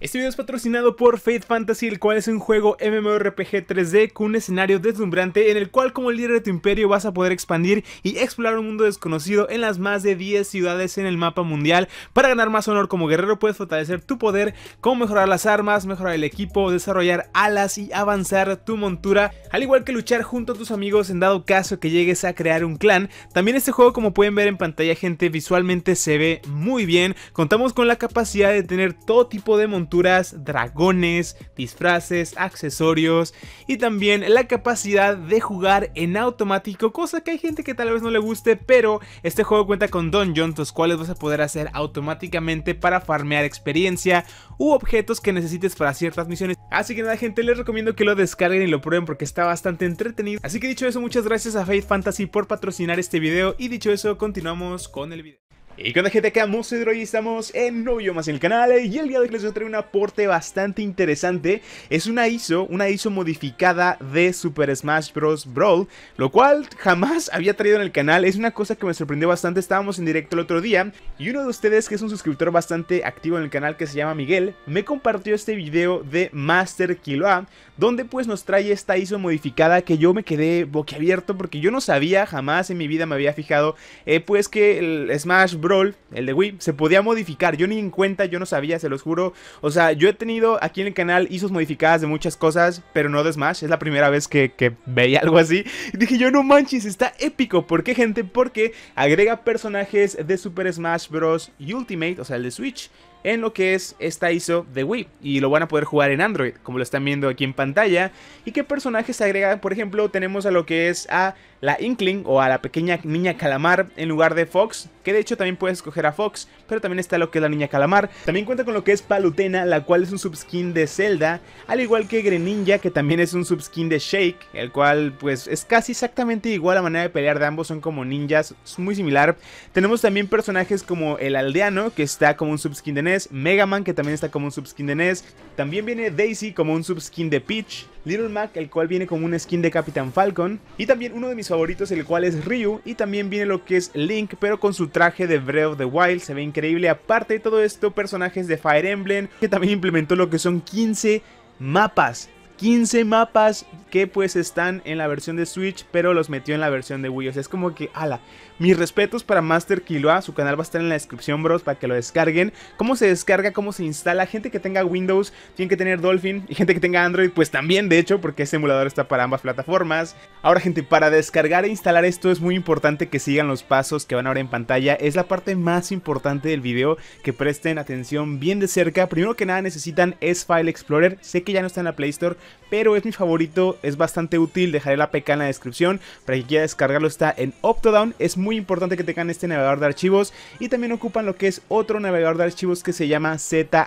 Este video es patrocinado por Fate Fantasy, el cual es un juego MMORPG 3D con un escenario deslumbrante en el cual como líder de tu imperio vas a poder expandir y explorar un mundo desconocido en las más de 10 ciudades en el mapa mundial. Para ganar más honor como guerrero puedes fortalecer tu poder, como mejorar las armas, mejorar el equipo, desarrollar alas y avanzar tu montura, al igual que luchar junto a tus amigos en dado caso que llegues a crear un clan. También este juego como pueden ver en pantalla gente visualmente se ve muy bien, contamos con la capacidad de tener todo tipo de montura Culturas, dragones, disfraces, accesorios y también la capacidad de jugar en automático, cosa que hay gente que tal vez no le guste, pero este juego cuenta con dungeons, los cuales vas a poder hacer automáticamente para farmear experiencia u objetos que necesites para ciertas misiones. Así que nada gente, les recomiendo que lo descarguen y lo prueben porque está bastante entretenido. Así que dicho eso, muchas gracias a Faith Fantasy por patrocinar este video y dicho eso, continuamos con el video. Y con GTK Droy y estamos en novio más en el canal eh, y el día de hoy les voy a traer un aporte bastante interesante. Es una ISO, una ISO modificada de Super Smash Bros. Brawl, lo cual jamás había traído en el canal. Es una cosa que me sorprendió bastante, estábamos en directo el otro día y uno de ustedes que es un suscriptor bastante activo en el canal que se llama Miguel, me compartió este video de Master Kiloa, donde pues nos trae esta ISO modificada que yo me quedé boquiabierto porque yo no sabía, jamás en mi vida me había fijado, eh, pues que el Smash Bros el de Wii, se podía modificar. Yo ni en cuenta, yo no sabía, se los juro. O sea, yo he tenido aquí en el canal ISOs modificadas de muchas cosas, pero no de Smash. Es la primera vez que, veía algo así. dije yo, no manches, está épico. ¿Por qué, gente? Porque agrega personajes de Super Smash Bros. y Ultimate, o sea, el de Switch en lo que es esta ISO de Wii y lo van a poder jugar en Android, como lo están viendo aquí en pantalla. ¿Y qué personajes agrega? Por ejemplo, tenemos a lo que es a la Inkling o a la pequeña niña calamar en lugar de Fox, que de hecho también puedes escoger a Fox, pero también está lo que es la niña calamar. También cuenta con lo que es Palutena, la cual es un subskin de Zelda, al igual que Greninja, que también es un subskin de Shake, el cual pues es casi exactamente igual la manera de pelear de ambos, son como ninjas, es muy similar. Tenemos también personajes como el aldeano, que está como un subskin de Ness Mega Man, que también está como un subskin de Ness también viene Daisy como un subskin de Peach, Little Mac, el cual viene como un skin de Capitán Falcon, y también uno de mis favoritos, el cual es Ryu. Y también viene lo que es Link, pero con su traje de Breath of the Wild. Se ve increíble. Aparte de todo esto, personajes de Fire Emblem, que también implementó lo que son 15 mapas 15 mapas que pues están en la versión de Switch, pero los metió en la versión de Wii. O es como que, ala, mis respetos para Master Kiloa. su canal va a estar en la descripción, bros, para que lo descarguen. Cómo se descarga, cómo se instala. Gente que tenga Windows tiene que tener Dolphin y gente que tenga Android, pues también, de hecho, porque este emulador está para ambas plataformas. Ahora, gente, para descargar e instalar esto es muy importante que sigan los pasos que van ahora en pantalla. Es la parte más importante del video, que presten atención bien de cerca. Primero que nada necesitan es File Explorer. Sé que ya no está en la Play Store, pero es mi favorito, es bastante útil, dejaré la PK en la descripción, para que quiera descargarlo está en Optodown, es muy importante que tengan este navegador de archivos y también ocupan lo que es otro navegador de archivos que se llama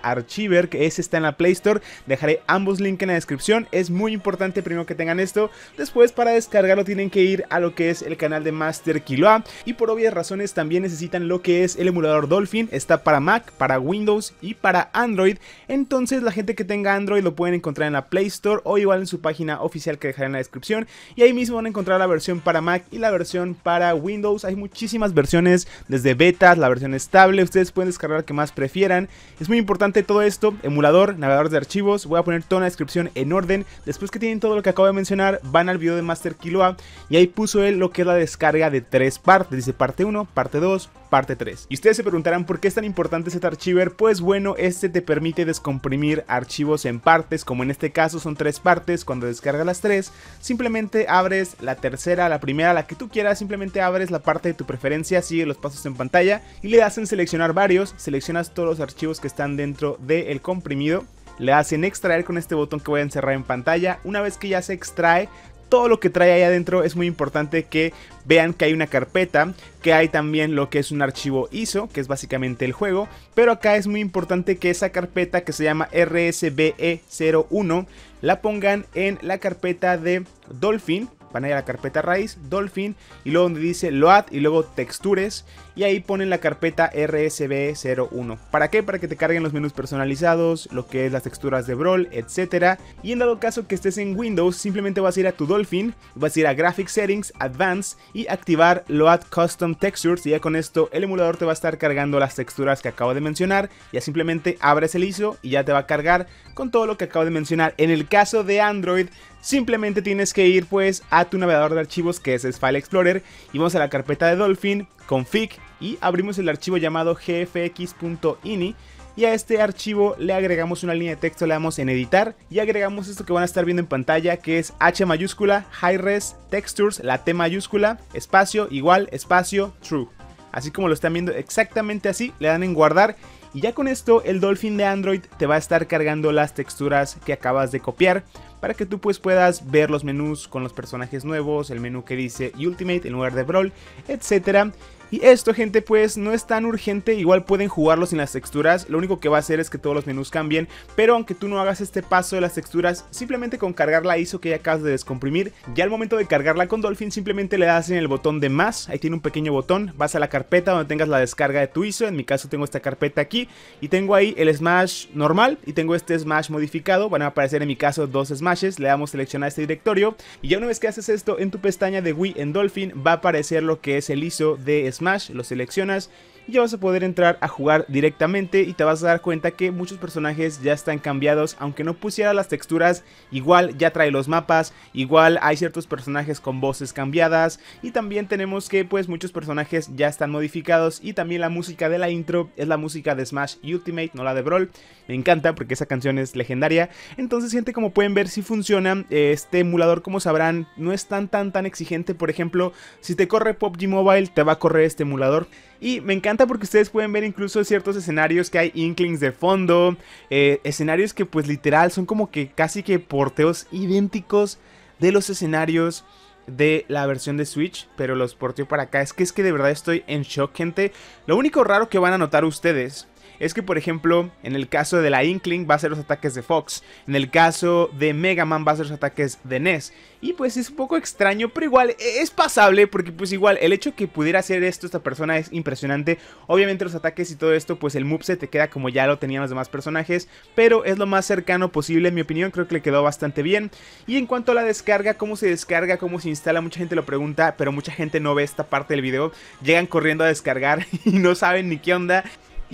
Archiver que ese está en la Play Store, dejaré ambos links en la descripción, es muy importante primero que tengan esto, después para descargarlo tienen que ir a lo que es el canal de Master Kiloa y por obvias razones también necesitan lo que es el emulador Dolphin, está para Mac, para Windows y para Android, entonces la gente que tenga Android lo pueden encontrar en la Play Store, o igual en su página oficial que dejaré en la descripción. Y ahí mismo van a encontrar la versión para Mac y la versión para Windows. Hay muchísimas versiones, desde betas, la versión estable. Ustedes pueden descargar la que más prefieran. Es muy importante todo esto: emulador, navegador de archivos. Voy a poner toda la descripción en orden. Después que tienen todo lo que acabo de mencionar, van al video de Master Kiloa y ahí puso él lo que es la descarga de tres partes: dice parte 1, parte 2, parte 3. Y ustedes se preguntarán por qué es tan importante este archiver, pues bueno, este te permite descomprimir archivos en partes, como en este caso son tres partes, cuando descargas las tres, simplemente abres la tercera, la primera, la que tú quieras, simplemente abres la parte de tu preferencia, sigue los pasos en pantalla y le hacen seleccionar varios, seleccionas todos los archivos que están dentro del comprimido le hacen extraer con este botón que voy a encerrar en pantalla. Una vez que ya se extrae, todo lo que trae ahí adentro es muy importante que vean que hay una carpeta, que hay también lo que es un archivo ISO, que es básicamente el juego, pero acá es muy importante que esa carpeta que se llama RSBE01 la pongan en la carpeta de Dolphin, van a ir a la carpeta raíz, Dolphin, y luego donde dice Load y luego textures, y ahí ponen la carpeta RSB01. ¿Para qué? Para que te carguen los menús personalizados, lo que es las texturas de Brawl, etc. Y en dado caso que estés en Windows, simplemente vas a ir a tu Dolphin, vas a ir a Graphics Settings, Advanced y activar Load Custom Textures y ya con esto el emulador te va a estar cargando las texturas que acabo de mencionar. Ya simplemente abres el ISO y ya te va a cargar con todo lo que acabo de mencionar. En el caso de Android, simplemente tienes que ir pues a tu navegador de archivos que es File Explorer y vamos a la carpeta de Dolphin, config y abrimos el archivo llamado gfx.ini y a este archivo le agregamos una línea de texto, le damos en editar y agregamos esto que van a estar viendo en pantalla que es H mayúscula, high res, textures, la T mayúscula, espacio, igual, espacio, true. Así como lo están viendo exactamente así, le dan en guardar y ya con esto el Dolphin de Android te va a estar cargando las texturas que acabas de copiar para que tú pues puedas ver los menús con los personajes nuevos, el menú que dice Ultimate en lugar de Brawl, etc. Y esto gente pues no es tan urgente, igual pueden jugarlo sin las texturas, lo único que va a hacer es que todos los menús cambien, pero aunque tú no hagas este paso de las texturas, simplemente con cargar la ISO que ya acabas de descomprimir, ya al momento de cargarla con Dolphin simplemente le das en el botón de más, ahí tiene un pequeño botón, vas a la carpeta donde tengas la descarga de tu ISO, en mi caso tengo esta carpeta aquí y tengo ahí el Smash normal y tengo este Smash modificado, van a aparecer en mi caso dos Smashes, le damos seleccionar este directorio y ya una vez que haces esto en tu pestaña de Wii en Dolphin va a aparecer lo que es el ISO de Smash Smash, lo seleccionas ya vas a poder entrar a jugar directamente y te vas a dar cuenta que muchos personajes ya están cambiados, aunque no pusiera las texturas, igual ya trae los mapas, igual hay ciertos personajes con voces cambiadas y también tenemos que pues muchos personajes ya están modificados y también la música de la intro es la música de Smash Ultimate, no la de Brawl, me encanta porque esa canción es legendaria, entonces gente como pueden ver si funciona, este emulador como sabrán no es tan tan tan exigente, por ejemplo si te corre PUBG Mobile te va a correr este emulador y me encanta porque ustedes pueden ver incluso ciertos escenarios que hay Inklings de fondo. Eh, escenarios que pues literal son como que casi que porteos idénticos de los escenarios de la versión de Switch, pero los porteo para acá. Es que es que de verdad estoy en shock, gente. Lo único raro que van a notar ustedes es que, por ejemplo, en el caso de la Inkling va a ser los ataques de Fox, en el caso de Mega Man va a ser los ataques de Ness Y pues es un poco extraño, pero igual e-, es pasable porque pues igual el hecho que pudiera hacer esto esta persona es impresionante. Obviamente los ataques y todo esto, pues el se te queda como ya lo tenían los demás personajes, pero es lo más cercano posible en mi opinión, creo que le quedó bastante bien. Y en cuanto a la descarga, cómo se descarga, cómo se instala, mucha gente lo pregunta, pero mucha gente no ve esta parte del video. Llegan corriendo a descargar y no saben ni qué onda.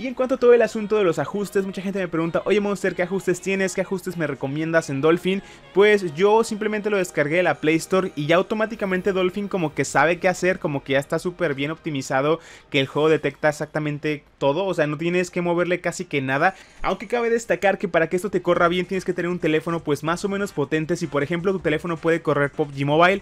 Y en cuanto a todo el asunto de los ajustes, mucha gente me pregunta, oye Monster, ¿qué ajustes tienes? ¿Qué ajustes me recomiendas en Dolphin? Pues yo simplemente lo descargué de la Play Store y ya automáticamente Dolphin como que sabe qué hacer, como que ya está súper bien optimizado, que el juego detecta exactamente todo, o sea, no tienes que moverle casi que nada. Aunque cabe destacar que para que esto te corra bien tienes que tener un teléfono pues más o menos potente, si por ejemplo tu teléfono puede correr PUBG Mobile,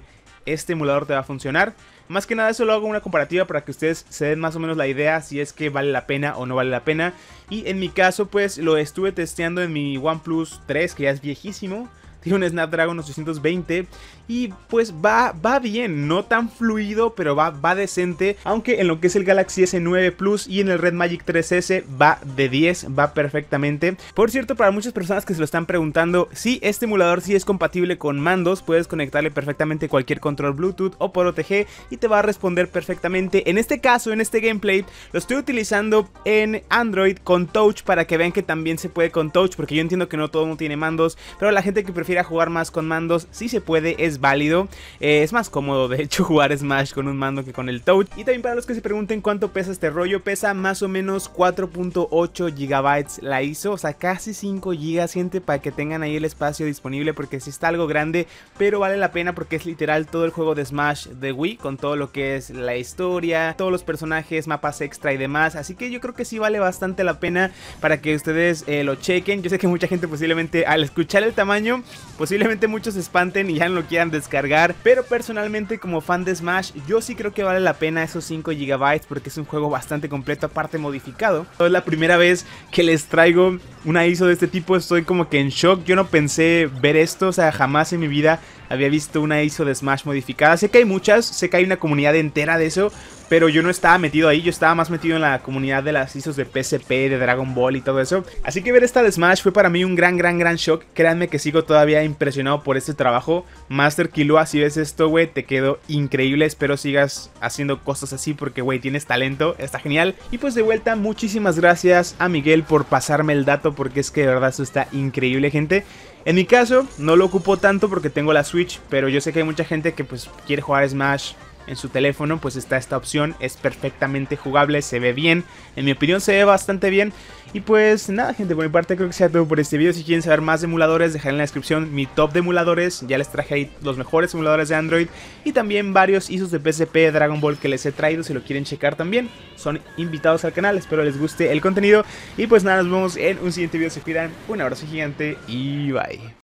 este emulador te va a funcionar. Más que nada eso lo hago una comparativa para que ustedes se den más o menos la idea si es que vale la pena o no vale la pena. Y en mi caso pues lo estuve testeando en mi OnePlus 3 que ya es viejísimo tiene un Snapdragon 820 y pues va, va bien, no tan fluido, pero va, va decente, aunque en lo que es el Galaxy S9 Plus y en el Red Magic 3S va de 10, va perfectamente. Por cierto, para muchas personas que se lo están preguntando, si este emulador sí es compatible con mandos, puedes conectarle perfectamente cualquier control Bluetooth o por OTG y te va a responder perfectamente. En este caso, en este gameplay, lo estoy utilizando en Android con Touch para que vean que también se puede con Touch, porque yo entiendo que no todo el mundo tiene mandos, pero la gente que prefiere a jugar más con mandos, si se puede, es válido. Eh, es más cómodo, de hecho, jugar Smash con un mando que con el Touch Y también para los que se pregunten cuánto pesa este rollo, pesa más o menos 4.8 gigabytes la ISO, o sea, casi 5 gigas, gente, para que tengan ahí el espacio disponible, porque si está algo grande, pero vale la pena porque es literal todo el juego de Smash de Wii, con todo lo que es la historia, todos los personajes, mapas extra y demás. Así que yo creo que sí vale bastante la pena para que ustedes eh, lo chequen. Yo sé que mucha gente posiblemente al escuchar el tamaño Posiblemente muchos se espanten y ya no lo quieran descargar, pero personalmente como fan de Smash yo sí creo que vale la pena esos 5 GB porque es un juego bastante completo aparte modificado. Es la primera vez que les traigo una ISO de este tipo, estoy como que en shock, yo no pensé ver esto, o sea, jamás en mi vida había visto una ISO de Smash modificada. Sé que hay muchas, sé que hay una comunidad entera de eso, pero yo no estaba metido ahí, yo estaba más metido en la comunidad de las ISOs de PSP, de Dragon Ball y todo eso. Así que ver esta de Smash fue para mí un gran, gran, gran shock. Créanme que sigo todavía impresionado por este trabajo. Master Killua, si ves esto, güey, te quedó increíble. Espero sigas haciendo cosas así porque, güey, tienes talento, está genial. Y pues de vuelta, muchísimas gracias a Miguel por pasarme el dato porque es que de verdad eso está increíble, gente. En mi caso, no lo ocupo tanto porque tengo la Switch, pero yo sé que hay mucha gente que pues quiere jugar Smash en su teléfono, pues está esta opción, es perfectamente jugable, se ve bien, en mi opinión se ve bastante bien. Y pues nada gente, por mi parte creo que sea todo por este video, si quieren saber más de emuladores dejaré en la descripción mi top de emuladores, ya les traje ahí los mejores emuladores de Android y también varios ISOs de PSP Dragon Ball que les he traído, si lo quieren checar también, son invitados al canal, espero les guste el contenido y pues nada, nos vemos en un siguiente video, se cuidan, un abrazo gigante y bye.